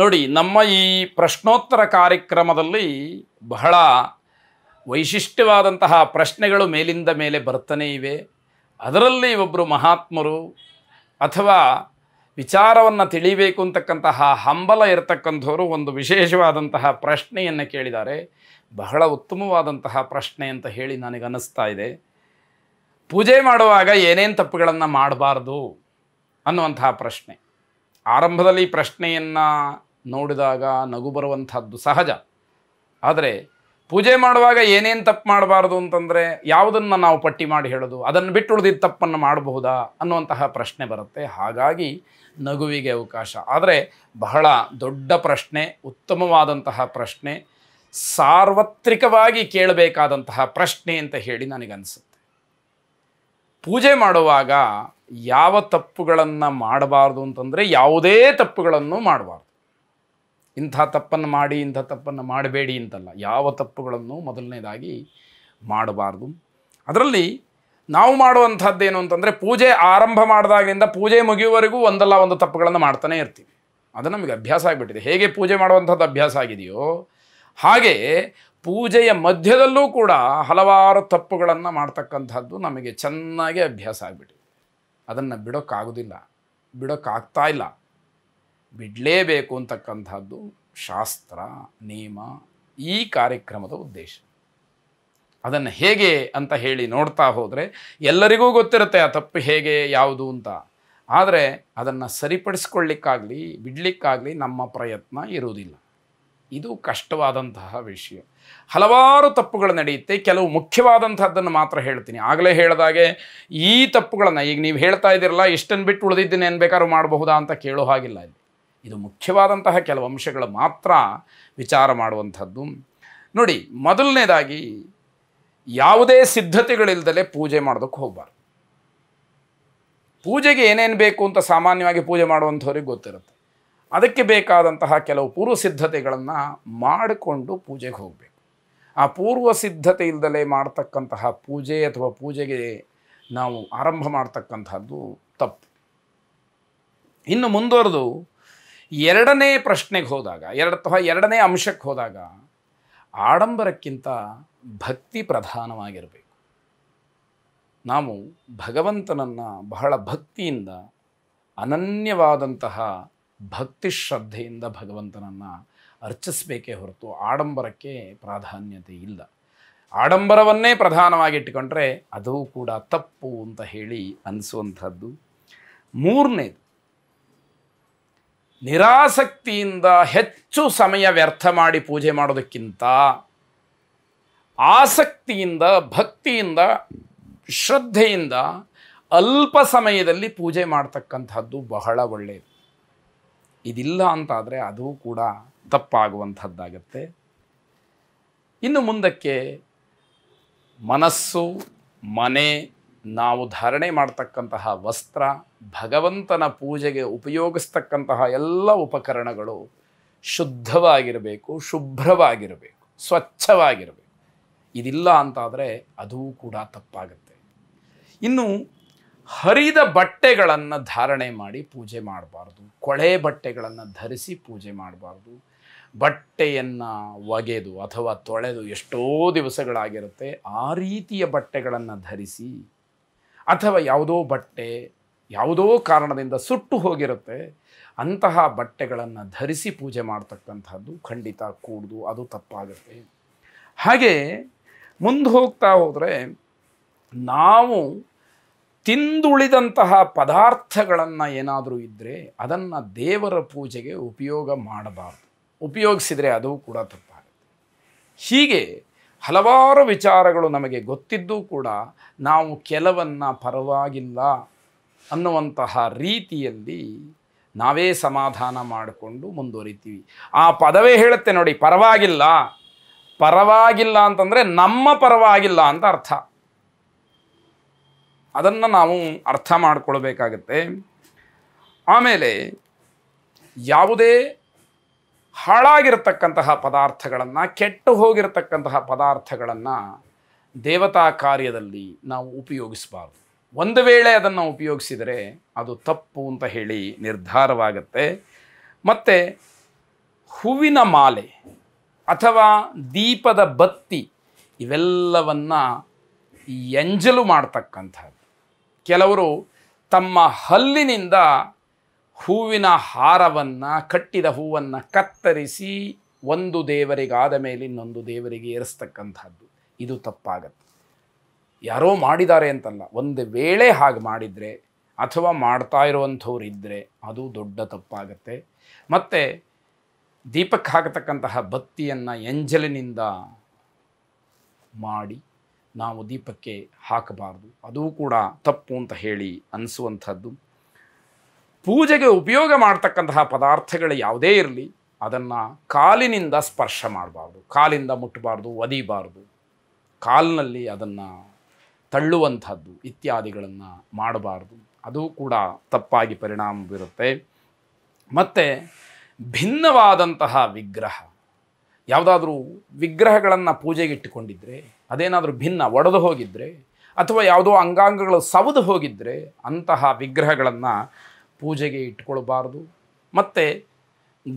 ನೋಡಿ ನಮ್ಮ ಈ ಪ್ರಶ್ನೋತ್ತರ ಕಾರ್ಯಕ್ರಮದಲ್ಲಿ ಬಹಳ ವೈಶಿಷ್ಟ್ಯವಾದಂತಹ ಪ್ರಶ್ನೆಗಳು ಮೇಲಿಂದ ಮೇಲೆ ಬರ್ತಾನೆ ಇವೆ ಅದರಲ್ಲಿ ಒಬ್ಬರು ಮಹಾತ್ಮರು ಅಥವಾ ವಿಚಾರವನ್ನು ತಿಳಿಬೇಕು ಅಂತಕ್ಕಂತಹ ಹಂಬಲ ಇರತಕ್ಕಂಥವರು ಒಂದು ವಿಶೇಷವಾದಂತಹ ಪ್ರಶ್ನೆಯನ್ನು ಕೇಳಿದ್ದಾರೆ ಬಹಳ ಉತ್ತಮವಾದಂತಹ ಪ್ರಶ್ನೆ ಅಂತ ಹೇಳಿ ನನಗನ್ನಿಸ್ತಾ ಇದೆ ಪೂಜೆ ಮಾಡುವಾಗ ಏನೇನು ತಪ್ಪುಗಳನ್ನು ಮಾಡಬಾರ್ದು ಅನ್ನುವಂತಹ ಪ್ರಶ್ನೆ ಆರಂಭದಲ್ಲಿ ಪ್ರಶ್ನೆಯನ್ನು ನೋಡಿದಾಗ ನಗು ಬರುವಂಥದ್ದು ಸಹಜ ಆದರೆ ಪೂಜೆ ಮಾಡುವಾಗ ಏನೇನು ತಪ್ಪು ಮಾಡಬಾರ್ದು ಅಂತಂದರೆ ಯಾವುದನ್ನು ನಾವು ಪಟ್ಟಿ ಮಾಡಿ ಹೇಳೋದು ಅದನ್ನು ಬಿಟ್ಟು ಉಳಿದಿದ್ದ ತಪ್ಪನ್ನು ಮಾಡಬಹುದಾ ಅನ್ನುವಂತಹ ಪ್ರಶ್ನೆ ಬರುತ್ತೆ ಹಾಗಾಗಿ ನಗುವಿಗೆ ಅವಕಾಶ ಆದರೆ ಬಹಳ ದೊಡ್ಡ ಪ್ರಶ್ನೆ ಉತ್ತಮವಾದಂತಹ ಪ್ರಶ್ನೆ ಸಾರ್ವತ್ರಿಕವಾಗಿ ಕೇಳಬೇಕಾದಂತಹ ಪ್ರಶ್ನೆ ಅಂತ ಹೇಳಿ ನನಗನ್ಸುತ್ತೆ ಪೂಜೆ ಮಾಡುವಾಗ ಯಾವ ತಪ್ಪುಗಳನ್ನು ಮಾಡಬಾರ್ದು ಅಂತಂದರೆ ಯಾವುದೇ ತಪ್ಪುಗಳನ್ನು ಮಾಡಬಾರ್ದು ಇಂಥ ತಪ್ಪನ್ನು ಮಾಡಿ ಇಂಥ ತಪ್ಪನ್ನು ಮಾಡಬೇಡಿ ಅಂತಲ್ಲ ಯಾವ ತಪ್ಪುಗಳನ್ನು ಮೊದಲನೇದಾಗಿ ಮಾಡಬಾರ್ದು ಅದರಲ್ಲಿ ನಾವು ಮಾಡುವಂಥದ್ದೇನು ಅಂತಂದರೆ ಪೂಜೆ ಆರಂಭ ಮಾಡಿದಾಗಲಿಂದ ಪೂಜೆ ಮುಗಿಯುವವರೆಗೂ ಒಂದಲ್ಲ ಒಂದು ತಪ್ಪುಗಳನ್ನು ಮಾಡ್ತಾನೆ ಇರ್ತೀವಿ ಅದು ನಮಗೆ ಅಭ್ಯಾಸ ಆಗಿಬಿಟ್ಟಿದೆ ಹೇಗೆ ಪೂಜೆ ಮಾಡುವಂಥದ್ದು ಅಭ್ಯಾಸ ಆಗಿದೆಯೋ ಹಾಗೆ ಪೂಜೆಯ ಮಧ್ಯದಲ್ಲೂ ಕೂಡ ಹಲವಾರು ತಪ್ಪುಗಳನ್ನು ಮಾಡ್ತಕ್ಕಂಥದ್ದು ನಮಗೆ ಚೆನ್ನಾಗಿ ಅಭ್ಯಾಸ ಆಗಿಬಿಟ್ಟಿದೆ ಅದನ್ನು ಬಿಡೋಕ್ಕಾಗೋದಿಲ್ಲ ಬಿಡೋಕ್ಕಾಗ್ತಾ ಇಲ್ಲ ಬಿಡಲೇಬೇಕು ಅಂತಕ್ಕಂಥದ್ದು ಶಾಸ್ತ್ರ ನಿಯಮ ಈ ಕಾರ್ಯಕ್ರಮದ ಉದ್ದೇಶ ಅದನ್ನು ಹೇಗೆ ಅಂತ ಹೇಳಿ ನೋಡ್ತಾ ಹೋದರೆ ಎಲ್ಲರಿಗೂ ಗೊತ್ತಿರುತ್ತೆ ಆ ತಪ್ಪು ಹೇಗೆ ಯಾವುದು ಅಂತ ಆದರೆ ಅದನ್ನು ಸರಿಪಡಿಸ್ಕೊಳ್ಳಿಕ್ಕಾಗಲಿ ಬಿಡಲಿಕ್ಕಾಗಲಿ ನಮ್ಮ ಪ್ರಯತ್ನ ಇರುವುದಿಲ್ಲ ಇದು ಕಷ್ಟವಾದಂತಹ ವಿಷಯ ಹಲವಾರು ತಪ್ಪುಗಳು ನಡೆಯುತ್ತೆ ಕೆಲವು ಮುಖ್ಯವಾದಂಥದ್ದನ್ನು ಮಾತ್ರ ಹೇಳ್ತೀನಿ ಆಗಲೇ ಹೇಳಿದಾಗೆ ಈ ತಪ್ಪುಗಳನ್ನು ಈಗ ನೀವು ಹೇಳ್ತಾ ಇದ್ದೀರಲ್ಲ ಇಷ್ಟನ್ನು ಬಿಟ್ಟು ಉಳಿದಿದ್ದೀನಿ ಏನು ಬೇಕಾದ್ರೂ ಮಾಡಬಹುದಾ ಅಂತ ಕೇಳೋ ಹಾಗಿಲ್ಲ ಇಲ್ಲಿ ಇದು ಮುಖ್ಯವಾದಂತಹ ಕೆಲವು ಅಂಶಗಳು ಮಾತ್ರ ವಿಚಾರ ಮಾಡುವಂಥದ್ದು ನೋಡಿ ಮೊದಲನೇದಾಗಿ ಯಾವುದೇ ಸಿದ್ಧತೆಗಳಿಲ್ಲದಲೇ ಪೂಜೆ ಮಾಡೋದಕ್ಕೆ ಹೋಗಬಾರ್ದು ಪೂಜೆಗೆ ಏನೇನು ಬೇಕು ಅಂತ ಸಾಮಾನ್ಯವಾಗಿ ಪೂಜೆ ಮಾಡುವಂಥವ್ರಿಗೆ ಗೊತ್ತಿರುತ್ತೆ ಅದಕ್ಕೆ ಬೇಕಾದಂತಹ ಕೆಲವು ಪೂರ್ವ ಸಿದ್ಧತೆಗಳನ್ನು ಮಾಡಿಕೊಂಡು ಪೂಜೆಗೆ ಹೋಗಬೇಕು ಆ ಪೂರ್ವ ಸಿದ್ಧತೆ ಇಲ್ಲದಲೇ ಮಾಡ್ತಕ್ಕಂತಹ ಪೂಜೆ ಅಥವಾ ಪೂಜೆಗೆ ನಾವು ಆರಂಭ ಮಾಡ್ತಕ್ಕಂಥದ್ದು ತಪ್ಪು ಇನ್ನು ಮುಂದುವರೆದು ಎರಡನೇ ಪ್ರಶ್ನೆಗೆ ಹೋದಾಗ ಎರಡು ಅಥವಾ ಎರಡನೇ ಅಂಶಕ್ಕೆ ಹೋದಾಗ ಆಡಂಬರಕ್ಕಿಂತ ಭಕ್ತಿ ಪ್ರಧಾನವಾಗಿರಬೇಕು ನಾವು ಭಗವಂತನನ್ನು ಬಹಳ ಭಕ್ತಿಯಿಂದ ಅನನ್ಯವಾದಂತಹ ಭಕ್ತಿ ಶ್ರದ್ಧೆಯಿಂದ ಭಗವಂತನನ್ನು ಅರ್ಚಿಸಬೇಕೇ ಹೊರತು ಆಡಂಬರಕ್ಕೆ ಪ್ರಾಧಾನ್ಯತೆ ಇಲ್ಲ ಆಡಂಬರವನ್ನೇ ಪ್ರಧಾನವಾಗಿಟ್ಟುಕೊಂಡ್ರೆ ಅದು ಕೂಡ ತಪ್ಪು ಅಂತ ಹೇಳಿ ಅನಿಸುವಂಥದ್ದು ಮೂರನೇದು ನಿರಾಸಕ್ತಿಯಿಂದ ಹೆಚ್ಚು ಸಮಯ ವ್ಯರ್ಥ ಮಾಡಿ ಪೂಜೆ ಮಾಡೋದಕ್ಕಿಂತ ಆಸಕ್ತಿಯಿಂದ ಭಕ್ತಿಯಿಂದ ಶ್ರದ್ಧೆಯಿಂದ ಅಲ್ಪ ಸಮಯದಲ್ಲಿ ಪೂಜೆ ಮಾಡ್ತಕ್ಕಂಥದ್ದು ಬಹಳ ಒಳ್ಳೆಯದು ಇದಿಲ್ಲ ಅಂತಾದರೆ ಅದು ಕೂಡ ತಪ್ಪಾಗುವಂಥದ್ದಾಗತ್ತೆ ಇನ್ನು ಮುಂದಕ್ಕೆ ಮನಸ್ಸು ಮನೆ ನಾವು ಧಾರಣೆ ಮಾಡ್ತಕ್ಕಂತಹ ವಸ್ತ್ರ ಭಗವಂತನ ಪೂಜೆಗೆ ಉಪಯೋಗಿಸ್ತಕ್ಕಂತಹ ಎಲ್ಲ ಉಪಕರಣಗಳು ಶುದ್ಧವಾಗಿರಬೇಕು ಶುಭ್ರವಾಗಿರಬೇಕು ಸ್ವಚ್ಛವಾಗಿರಬೇಕು ಇದಿಲ್ಲ ಅಂತಾದರೆ ಅದೂ ಕೂಡ ತಪ್ಪಾಗುತ್ತೆ ಇನ್ನು ಹರಿದ ಬಟ್ಟೆಗಳನ್ನು ಧಾರಣೆ ಮಾಡಿ ಪೂಜೆ ಮಾಡಬಾರ್ದು ಕೊಳೆ ಬಟ್ಟೆಗಳನ್ನು ಧರಿಸಿ ಪೂಜೆ ಮಾಡಬಾರ್ದು ಬಟ್ಟೆಯನ್ನು ಒಗೆದು ಅಥವಾ ತೊಳೆದು ಎಷ್ಟೋ ದಿವಸಗಳಾಗಿರುತ್ತೆ ಆ ರೀತಿಯ ಬಟ್ಟೆಗಳನ್ನು ಧರಿಸಿ ಅಥವಾ ಯಾವುದೋ ಬಟ್ಟೆ ಯಾವುದೋ ಕಾರಣದಿಂದ ಸುಟ್ಟು ಹೋಗಿರುತ್ತೆ ಅಂತಹ ಬಟ್ಟೆಗಳನ್ನು ಧರಿಸಿ ಪೂಜೆ ಮಾಡ್ತಕ್ಕಂಥದ್ದು ಖಂಡಿತ ಕೂಡ್ದು ಅದು ತಪ್ಪಾಗುತ್ತೆ ಹಾಗೆ ಮುಂದೆ ಹೋಗ್ತಾ ಹೋದರೆ ನಾವು ತಿಂದುಳಿದಂತಹ ಪದಾರ್ಥಗಳನ್ನು ಏನಾದರೂ ಇದ್ದರೆ ಅದನ್ನು ದೇವರ ಪೂಜೆಗೆ ಉಪಯೋಗ ಮಾಡಬಾರ್ದು ಉಪಯೋಗಿಸಿದರೆ ಅದು ಕೂಡ ತಪ್ಪಾಗುತ್ತೆ ಹೀಗೆ ಹಲವಾರು ವಿಚಾರಗಳು ನಮಗೆ ಗೊತ್ತಿದ್ದೂ ಕೂಡ ನಾವು ಕೆಲವನ್ನು ಪರವಾಗಿಲ್ಲ ಅನ್ನುವಂತಹ ರೀತಿಯಲ್ಲಿ ನಾವೇ ಸಮಾಧಾನ ಮಾಡಿಕೊಂಡು ಮುಂದುವರಿತೀವಿ ಆ ಪದವೇ ಹೇಳುತ್ತೆ ನೋಡಿ ಪರವಾಗಿಲ್ಲ ಪರವಾಗಿಲ್ಲ ಅಂತಂದರೆ ನಮ್ಮ ಪರವಾಗಿಲ್ಲ ಅಂತ ಅರ್ಥ ಅದನ್ನು ನಾವು ಅರ್ಥ ಮಾಡಿಕೊಳ್ಬೇಕಾಗತ್ತೆ ಆಮೇಲೆ ಯಾವುದೇ ಹಾಳಾಗಿರತಕ್ಕಂತಹ ಪದಾರ್ಥಗಳನ್ನು ಕೆಟ್ಟು ಹೋಗಿರತಕ್ಕಂತಹ ಪದಾರ್ಥಗಳನ್ನು ದೇವತಾ ಕಾರ್ಯದಲ್ಲಿ ನಾವು ಉಪಯೋಗಿಸಬಾರ್ದು ಒಂದು ವೇಳೆ ಅದನ್ನು ಉಪಯೋಗಿಸಿದರೆ ಅದು ತಪ್ಪು ಅಂತ ಹೇಳಿ ನಿರ್ಧಾರವಾಗುತ್ತೆ ಮತ್ತು ಹೂವಿನ ಮಾಲೆ ಅಥವಾ ದೀಪದ ಬತ್ತಿ ಇವೆಲ್ಲವನ್ನು ಎಂಜಲು ಮಾಡ್ತಕ್ಕಂಥದ್ದು ಕೆಲವರು ತಮ್ಮ ಹಲ್ಲಿನಿಂದ ಹೂವಿನ ಹಾರವನ್ನು ಕಟ್ಟಿದ ಹೂವನ್ನು ಕತ್ತರಿಸಿ ಒಂದು ದೇವರಿಗಾದ ಮೇಲೆ ಇನ್ನೊಂದು ದೇವರಿಗೆ ಏರಿಸ್ತಕ್ಕಂಥದ್ದು ಇದು ತಪ್ಪಾಗತ್ತೆ ಯಾರೋ ಮಾಡಿದ್ದಾರೆ ಅಂತಲ್ಲ ಒಂದು ವೇಳೆ ಹಾಗೆ ಮಾಡಿದರೆ ಅಥವಾ ಮಾಡ್ತಾ ಇರುವಂಥವ್ರು ಇದ್ದರೆ ಅದು ದೊಡ್ಡ ತಪ್ಪಾಗತ್ತೆ ಮತ್ತು ದೀಪಕ್ಕೆ ಹಾಕತಕ್ಕಂತಹ ಬತ್ತಿಯನ್ನು ಎಂಜಲಿನಿಂದ ಮಾಡಿ ನಾವು ದೀಪಕ್ಕೆ ಹಾಕಬಾರ್ದು ಅದೂ ಕೂಡ ತಪ್ಪು ಅಂತ ಹೇಳಿ ಅನಿಸುವಂಥದ್ದು ಪೂಜೆಗೆ ಉಪಯೋಗ ಮಾಡ್ತಕ್ಕಂತಹ ಪದಾರ್ಥಗಳು ಯಾವುದೇ ಇರಲಿ ಅದನ್ನು ಕಾಲಿನಿಂದ ಸ್ಪರ್ಶ ಮಾಡಬಾರ್ದು ಕಾಲಿಂದ ಮುಟ್ಟಬಾರ್ದು ಒದಿಬಾರ್ದು ಕಾಲಿನಲ್ಲಿ ಅದನ್ನು ತಳ್ಳುವಂಥದ್ದು ಇತ್ಯಾದಿಗಳನ್ನು ಮಾಡಬಾರ್ದು ಅದು ಕೂಡ ತಪ್ಪಾಗಿ ಪರಿಣಾಮ ಬೀರುತ್ತೆ ಮತ್ತು ಭಿನ್ನವಾದಂತಹ ವಿಗ್ರಹ ಯಾವುದಾದ್ರೂ ವಿಗ್ರಹಗಳನ್ನು ಪೂಜೆಗೆ ಇಟ್ಟುಕೊಂಡಿದ್ದರೆ ಅದೇನಾದರೂ ಭಿನ್ನ ಒಡೆದು ಹೋಗಿದ್ದರೆ ಅಥವಾ ಯಾವುದೋ ಅಂಗಾಂಗಗಳು ಸವದು ಹೋಗಿದ್ದರೆ ಅಂತಹ ವಿಗ್ರಹಗಳನ್ನು ಪೂಜೆಗೆ ಇಟ್ಕೊಳ್ಬಾರ್ದು ಮತ್ತು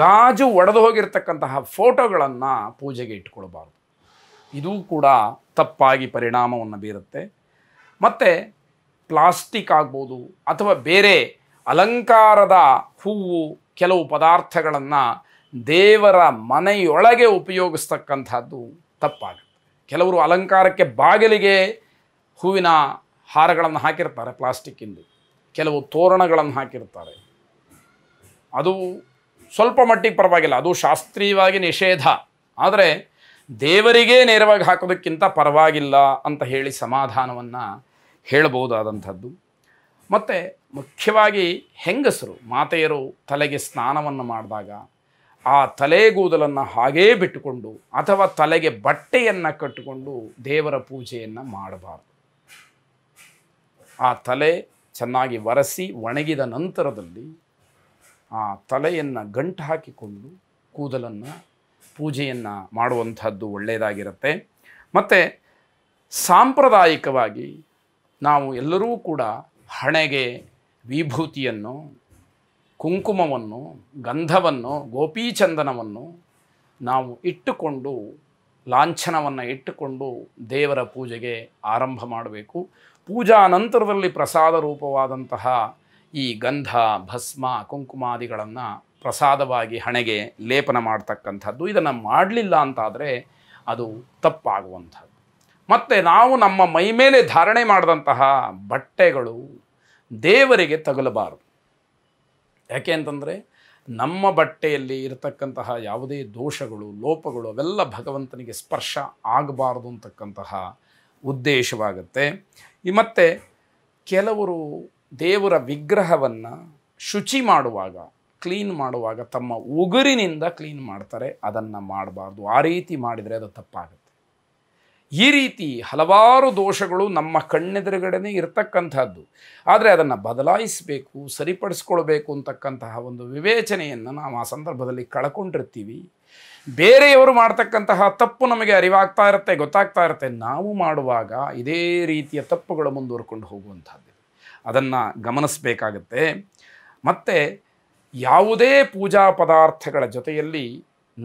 ಗಾಜು ಒಡೆದು ಹೋಗಿರ್ತಕ್ಕಂತಹ ಫೋಟೋಗಳನ್ನು ಪೂಜೆಗೆ ಇಟ್ಕೊಳ್ಬಾರ್ದು ಇದೂ ಕೂಡ ತಪ್ಪಾಗಿ ಪರಿಣಾಮವನ್ನು ಬೀರುತ್ತೆ ಮತ್ತು ಪ್ಲಾಸ್ಟಿಕ್ ಆಗ್ಬೋದು ಅಥವಾ ಬೇರೆ ಅಲಂಕಾರದ ಹೂವು ಕೆಲವು ಪದಾರ್ಥಗಳನ್ನು ದೇವರ ಮನೆಯೊಳಗೆ ಉಪಯೋಗಿಸ್ತಕ್ಕಂಥದ್ದು ತಪ್ಪಾಗುತ್ತೆ ಕೆಲವರು ಅಲಂಕಾರಕ್ಕೆ ಬಾಗಿಲಿಗೆ ಹೂವಿನ ಹಾರಗಳನ್ನು ಹಾಕಿರ್ತಾರೆ ಪ್ಲಾಸ್ಟಿಕ್ಕಿಂದು ಕೆಲವು ತೋರಣಗಳನ್ನು ಹಾಕಿರ್ತಾರೆ ಅದು ಸ್ವಲ್ಪ ಮಟ್ಟಿಗೆ ಪರವಾಗಿಲ್ಲ ಅದು ಶಾಸ್ತ್ರೀಯವಾಗಿ ನಿಷೇಧ ಆದರೆ ದೇವರಿಗೆ ನೇರವಾಗಿ ಹಾಕೋದಕ್ಕಿಂತ ಪರವಾಗಿಲ್ಲ ಅಂತ ಹೇಳಿ ಸಮಾಧಾನವನ್ನು ಹೇಳಬಹುದಾದಂಥದ್ದು ಮತ್ತು ಮುಖ್ಯವಾಗಿ ಹೆಂಗಸರು ಮಾತೆಯರು ತಲೆಗೆ ಸ್ನಾನವನ್ನು ಮಾಡಿದಾಗ ಆ ತಲೆಗೂದಲನ್ನು ಹಾಗೇ ಬಿಟ್ಟುಕೊಂಡು ಅಥವಾ ತಲೆಗೆ ಬಟ್ಟೆಯನ್ನು ಕಟ್ಟಿಕೊಂಡು ದೇವರ ಪೂಜೆಯನ್ನು ಮಾಡಬಾರ್ದು ಆ ತಲೆ ಚೆನ್ನಾಗಿ ಒರೆಸಿ ಒಣಗಿದ ನಂತರದಲ್ಲಿ ಆ ತಲೆಯನ್ನು ಗಂಟು ಹಾಕಿಕೊಂಡು ಕೂದಲನ್ನು ಪೂಜೆಯನ್ನು ಮಾಡುವಂಥದ್ದು ಒಳ್ಳೆಯದಾಗಿರುತ್ತೆ ಮತ್ತು ಸಾಂಪ್ರದಾಯಿಕವಾಗಿ ನಾವು ಎಲ್ಲರೂ ಕೂಡ ಹಣೆಗೆ ವಿಭೂತಿಯನ್ನು ಕುಂಕುಮವನ್ನು ಗಂಧವನ್ನು ಗೋಪೀಚಂದನವನ್ನು ನಾವು ಇಟ್ಟುಕೊಂಡು ಲಾಂಛನವನ್ನು ಇಟ್ಟುಕೊಂಡು ದೇವರ ಪೂಜೆಗೆ ಆರಂಭ ಮಾಡಬೇಕು ಪೂಜಾ ನಂತರದಲ್ಲಿ ಪ್ರಸಾದ ರೂಪವಾದಂತಹ ಈ ಗಂಧ ಭಸ್ಮ ಕುಂಕುಮಾದಿಗಳನ್ನು ಪ್ರಸಾದವಾಗಿ ಹಣೆಗೆ ಲೇಪನ ಮಾಡ್ತಕ್ಕಂಥದ್ದು ಇದನ್ನು ಮಾಡಲಿಲ್ಲ ಅಂತಾದರೆ ಅದು ತಪ್ಪಾಗುವಂಥದ್ದು ಮತ್ತು ನಾವು ನಮ್ಮ ಮೈ ಮೇಲೆ ಧಾರಣೆ ಮಾಡಿದಂತಹ ಬಟ್ಟೆಗಳು ದೇವರಿಗೆ ತಗಲಬಾರದು ಯಾಕೆ ಅಂತಂದರೆ ನಮ್ಮ ಬಟ್ಟೆಯಲ್ಲಿ ಇರತಕ್ಕಂತಹ ಯಾವುದೇ ದೋಷಗಳು ಲೋಪಗಳು ಅವೆಲ್ಲ ಭಗವಂತನಿಗೆ ಸ್ಪರ್ಶ ಆಗಬಾರ್ದು ಅಂತಕ್ಕಂತಹ ಉದ್ದೇಶವಾಗುತ್ತೆ ಈ ಮತ್ತೆ ಕೆಲವರು ದೇವರ ವಿಗ್ರಹವನ್ನು ಶುಚಿ ಮಾಡುವಾಗ ಕ್ಲೀನ್ ಮಾಡುವಾಗ ತಮ್ಮ ಉಗುರಿನಿಂದ ಕ್ಲೀನ್ ಮಾಡ್ತಾರೆ ಅದನ್ನು ಮಾಡಬಾರ್ದು ಆ ರೀತಿ ಮಾಡಿದರೆ ಅದು ತಪ್ಪಾಗುತ್ತೆ ಈ ರೀತಿ ಹಲವಾರು ದೋಷಗಳು ನಮ್ಮ ಕಣ್ಣೆದುರುಗಡೆನೇ ಇರತಕ್ಕಂಥದ್ದು ಆದರೆ ಅದನ್ನು ಬದಲಾಯಿಸಬೇಕು ಸರಿಪಡಿಸ್ಕೊಳ್ಬೇಕು ಅಂತಕ್ಕಂತಹ ಒಂದು ವಿವೇಚನೆಯನ್ನು ನಾವು ಆ ಸಂದರ್ಭದಲ್ಲಿ ಕಳ್ಕೊಂಡಿರ್ತೀವಿ ಬೇರೆಯವರು ಮಾಡ್ತಕ್ಕಂತಹ ತಪ್ಪು ನಮಗೆ ಅರಿವಾಗ್ತಾ ಇರುತ್ತೆ ಗೊತ್ತಾಗ್ತಾ ಇರುತ್ತೆ ನಾವು ಮಾಡುವಾಗ ಇದೇ ರೀತಿಯ ತಪ್ಪುಗಳು ಮುಂದುವರ್ಕೊಂಡು ಹೋಗುವಂಥದ್ದು ಅದನ್ನು ಗಮನಿಸಬೇಕಾಗತ್ತೆ ಮತ್ತು ಯಾವುದೇ ಪೂಜಾ ಪದಾರ್ಥಗಳ ಜೊತೆಯಲ್ಲಿ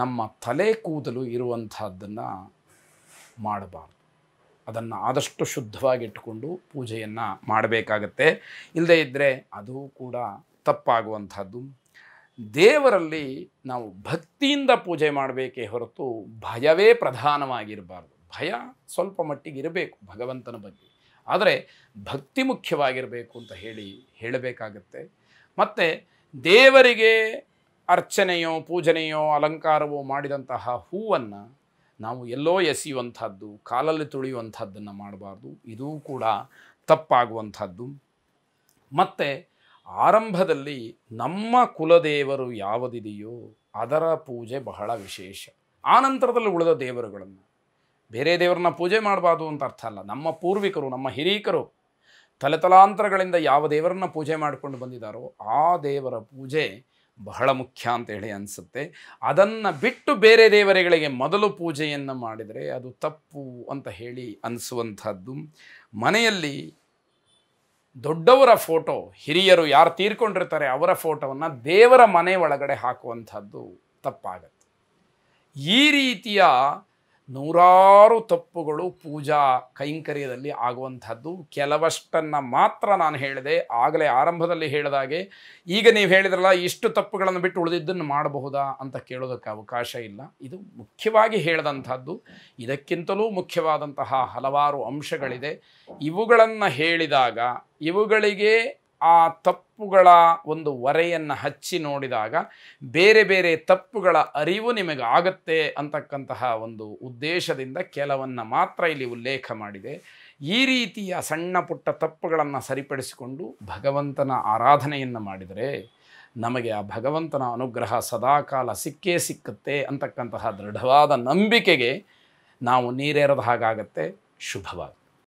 ನಮ್ಮ ತಲೆ ಕೂದಲು ಇರುವಂಥದ್ದನ್ನು ಮಾಡಬಾರ್ದು ಅದನ್ನು ಆದಷ್ಟು ಶುದ್ಧವಾಗಿಟ್ಟುಕೊಂಡು ಪೂಜೆಯನ್ನು ಮಾಡಬೇಕಾಗತ್ತೆ ಇಲ್ಲದೇ ಇದ್ದರೆ ಅದು ಕೂಡ ತಪ್ಪಾಗುವಂಥದ್ದು ದೇವರಲ್ಲಿ ನಾವು ಭಕ್ತಿಯಿಂದ ಪೂಜೆ ಮಾಡಬೇಕೇ ಹೊರತು ಭಯವೇ ಪ್ರಧಾನವಾಗಿರಬಾರ್ದು ಭಯ ಸ್ವಲ್ಪ ಮಟ್ಟಿಗೆ ಇರಬೇಕು ಭಗವಂತನ ಬಗ್ಗೆ ಆದರೆ ಭಕ್ತಿ ಮುಖ್ಯವಾಗಿರಬೇಕು ಅಂತ ಹೇಳಿ ಹೇಳಬೇಕಾಗತ್ತೆ ಮತ್ತು ದೇವರಿಗೆ ಅರ್ಚನೆಯೋ ಪೂಜನೆಯೋ ಅಲಂಕಾರವೋ ಮಾಡಿದಂತಹ ಹೂವನ್ನು ನಾವು ಎಲ್ಲೋ ಎಸೆಯುವಂಥದ್ದು ಕಾಲಲ್ಲಿ ತುಳಿಯುವಂಥದ್ದನ್ನು ಮಾಡಬಾರ್ದು ಇದೂ ಕೂಡ ತಪ್ಪಾಗುವಂಥದ್ದು ಮತ್ತು ಆರಂಭದಲ್ಲಿ ನಮ್ಮ ಕುಲದೇವರು ಯಾವುದಿದೆಯೋ ಅದರ ಪೂಜೆ ಬಹಳ ವಿಶೇಷ ಆನಂತರದಲ್ಲಿ ಉಳಿದ ದೇವರುಗಳನ್ನು ಬೇರೆ ದೇವರನ್ನ ಪೂಜೆ ಮಾಡಬಾರ್ದು ಅಂತ ಅರ್ಥ ಅಲ್ಲ ನಮ್ಮ ಪೂರ್ವಿಕರು ನಮ್ಮ ಹಿರೀಕರು ತಲೆತಲಾಂತರಗಳಿಂದ ಯಾವ ದೇವರನ್ನ ಪೂಜೆ ಮಾಡಿಕೊಂಡು ಬಂದಿದ್ದಾರೋ ಆ ದೇವರ ಪೂಜೆ ಬಹಳ ಮುಖ್ಯ ಅಂತ ಹೇಳಿ ಅನಿಸುತ್ತೆ ಅದನ್ನು ಬಿಟ್ಟು ಬೇರೆ ದೇವರುಗಳಿಗೆ ಮೊದಲು ಪೂಜೆಯನ್ನು ಮಾಡಿದರೆ ಅದು ತಪ್ಪು ಅಂತ ಹೇಳಿ ಅನಿಸುವಂಥದ್ದು ಮನೆಯಲ್ಲಿ ದೊಡ್ಡವರ ಫೋಟೋ ಹಿರಿಯರು ಯಾರು ತೀರ್ಕೊಂಡಿರ್ತಾರೆ ಅವರ ಫೋಟೋವನ್ನು ದೇವರ ಮನೆ ಒಳಗಡೆ ಹಾಕುವಂಥದ್ದು ತಪ್ಪಾಗತ್ತೆ ಈ ರೀತಿಯ ನೂರಾರು ತಪ್ಪುಗಳು ಪೂಜಾ ಕೈಂಕರ್ಯದಲ್ಲಿ ಆಗುವಂಥದ್ದು ಕೆಲವಷ್ಟನ್ನು ಮಾತ್ರ ನಾನು ಹೇಳಿದೆ ಆಗಲೇ ಆರಂಭದಲ್ಲಿ ಹೇಳಿದಾಗೆ ಈಗ ನೀವು ಹೇಳಿದ್ರಲ್ಲ ಇಷ್ಟು ತಪ್ಪುಗಳನ್ನು ಬಿಟ್ಟು ಉಳಿದಿದ್ದನ್ನು ಮಾಡಬಹುದಾ ಅಂತ ಕೇಳೋದಕ್ಕೆ ಅವಕಾಶ ಇಲ್ಲ ಇದು ಮುಖ್ಯವಾಗಿ ಹೇಳಿದಂಥದ್ದು ಇದಕ್ಕಿಂತಲೂ ಮುಖ್ಯವಾದಂತಹ ಹಲವಾರು ಅಂಶಗಳಿದೆ ಇವುಗಳನ್ನು ಹೇಳಿದಾಗ ಇವುಗಳಿಗೆ ಆ ತಪ್ಪುಗಳ ಒಂದು ಒರೆಯನ್ನು ಹಚ್ಚಿ ನೋಡಿದಾಗ ಬೇರೆ ಬೇರೆ ತಪ್ಪುಗಳ ಅರಿವು ನಿಮಗೆ ಆಗತ್ತೆ ಅಂತಕ್ಕಂತಹ ಒಂದು ಉದ್ದೇಶದಿಂದ ಕೆಲವನ್ನು ಮಾತ್ರ ಇಲ್ಲಿ ಉಲ್ಲೇಖ ಮಾಡಿದೆ ಈ ರೀತಿಯ ಸಣ್ಣ ಪುಟ್ಟ ತಪ್ಪುಗಳನ್ನು ಸರಿಪಡಿಸಿಕೊಂಡು ಭಗವಂತನ ಆರಾಧನೆಯನ್ನು ಮಾಡಿದರೆ ನಮಗೆ ಆ ಭಗವಂತನ ಅನುಗ್ರಹ ಸದಾಕಾಲ ಸಿಕ್ಕೇ ಸಿಕ್ಕುತ್ತೆ ಅಂತಕ್ಕಂತಹ ದೃಢವಾದ ನಂಬಿಕೆಗೆ ನಾವು ನೀರೇರದ ಹಾಗಾಗತ್ತೆ ಶುಭವಾಗ